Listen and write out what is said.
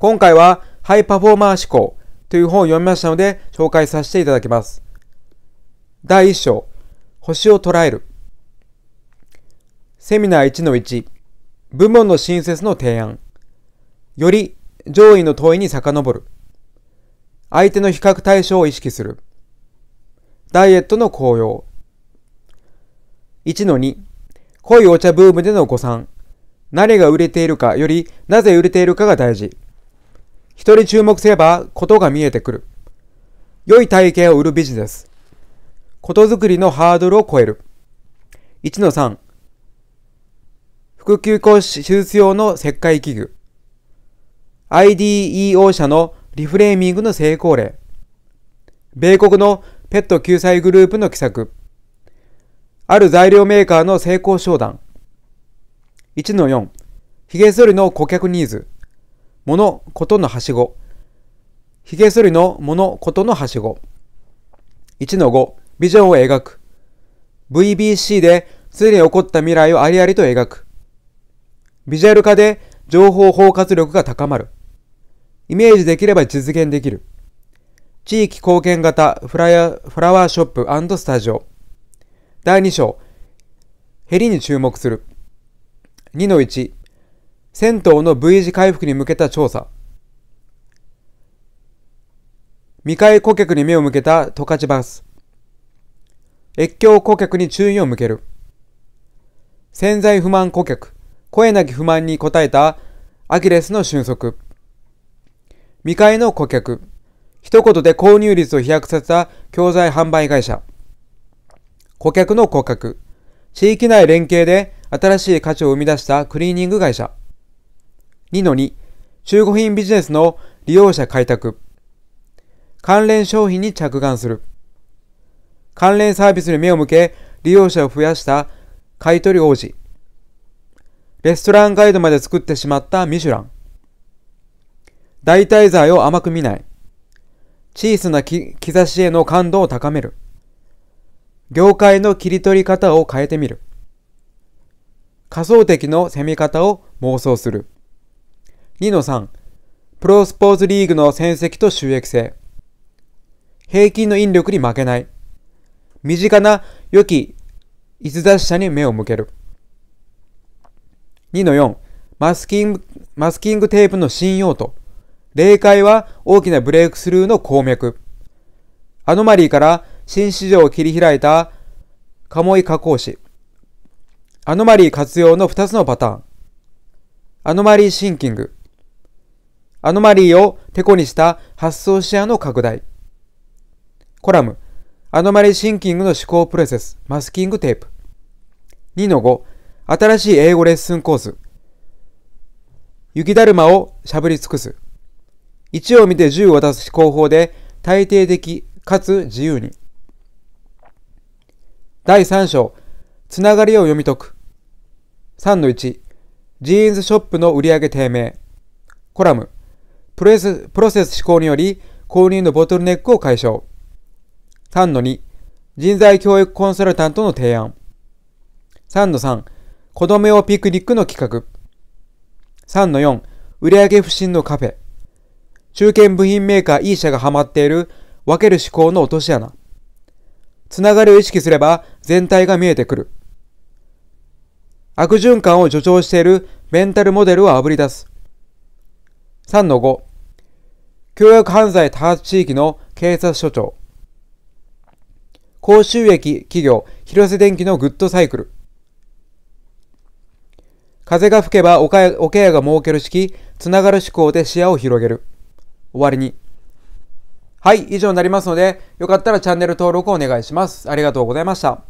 今回はハイパフォーマー思考という本を読みましたので紹介させていただきます。第1章、星を捉える。セミナー1-1、部門の新設の提案。より上位の問いに遡る。相手の比較対象を意識する。ダイエットの効用。1-2、濃いお茶ブームでの誤算。何が売れているかよりなぜ売れているかが大事。人注目すればことが見えてくる。良い体型を売るビジネス。ことづくりのハードルを超える。1-3。腹休校手術用の切開器具。IDEO 社のリフレーミングの成功例。米国のペット救済グループの奇策。ある材料メーカーの成功商談。1-4。髭剃りの顧客ニーズ。物事のはしご。ひげ剃りの物事のはしご。1の5、ビジョンを描く。VBC で、すでに起こった未来をありありと描く。ビジュアル化で、情報包括力が高まる。イメージできれば実現できる。地域貢献型フラヤフラワーショップスタジオ。第2章。ヘリに注目する。2の1。銭湯の V 字回復に向けた調査。未開顧客に目を向けた十勝バス。越境顧客に注意を向ける。潜在不満顧客、声なき不満に応えたアキレスの俊足。未開の顧客、一言で購入率を飛躍させた教材販売会社。顧客の顧客、地域内連携で新しい価値を生み出したクリーニング会社。2の2、中古品ビジネスの利用者開拓。関連商品に着眼する。関連サービスに目を向け、利用者を増やした買取王子。レストランガイドまで作ってしまったミシュラン。代替剤を甘く見ない。小さな兆しへの感度を高める。業界の切り取り方を変えてみる。仮想敵の攻め方を妄想する。2の3、プロスポーツリーグの戦績と収益性。平均の引力に負けない。身近な良き逸脱者に目を向ける。2の4、マスキング、マスキングテープの信用と。霊界は大きなブレイクスルーの鉱脈。アノマリーから新市場を切り開いた鴨居加工師。アノマリー活用の2つのパターン。アノマリーシンキング。アノマリーをてこにした発想視野の拡大。コラム、アノマリーシンキングの思考プロセス、マスキングテープ。2-5、新しい英語レッスンコース。雪だるまをしゃぶり尽くす。1を見て10を出す思考法で、大抵的かつ自由に。第3章、つながりを読み解く。3-1、ジーンズショップの売上低迷。コラム、プロセスプロセス思考により購入のボトルネックを解消。3の2、人材教育コンサルタントの提案。3の3、子供用ピクニックの企画。3の4、売上不振のカフェ。中堅部品メーカー E 社がハマっている分ける思考の落とし穴。つながりを意識すれば全体が見えてくる。悪循環を助長しているメンタルモデルをあぶり出す。3の5、教育犯罪多発地域の警察署長、高収益企業広瀬電機のグッドサイクル、風が吹けばおケアが儲ける式、つながる思考で視野を広げる。終わりに。はい、以上になりますので、よかったらチャンネル登録お願いします。ありがとうございました。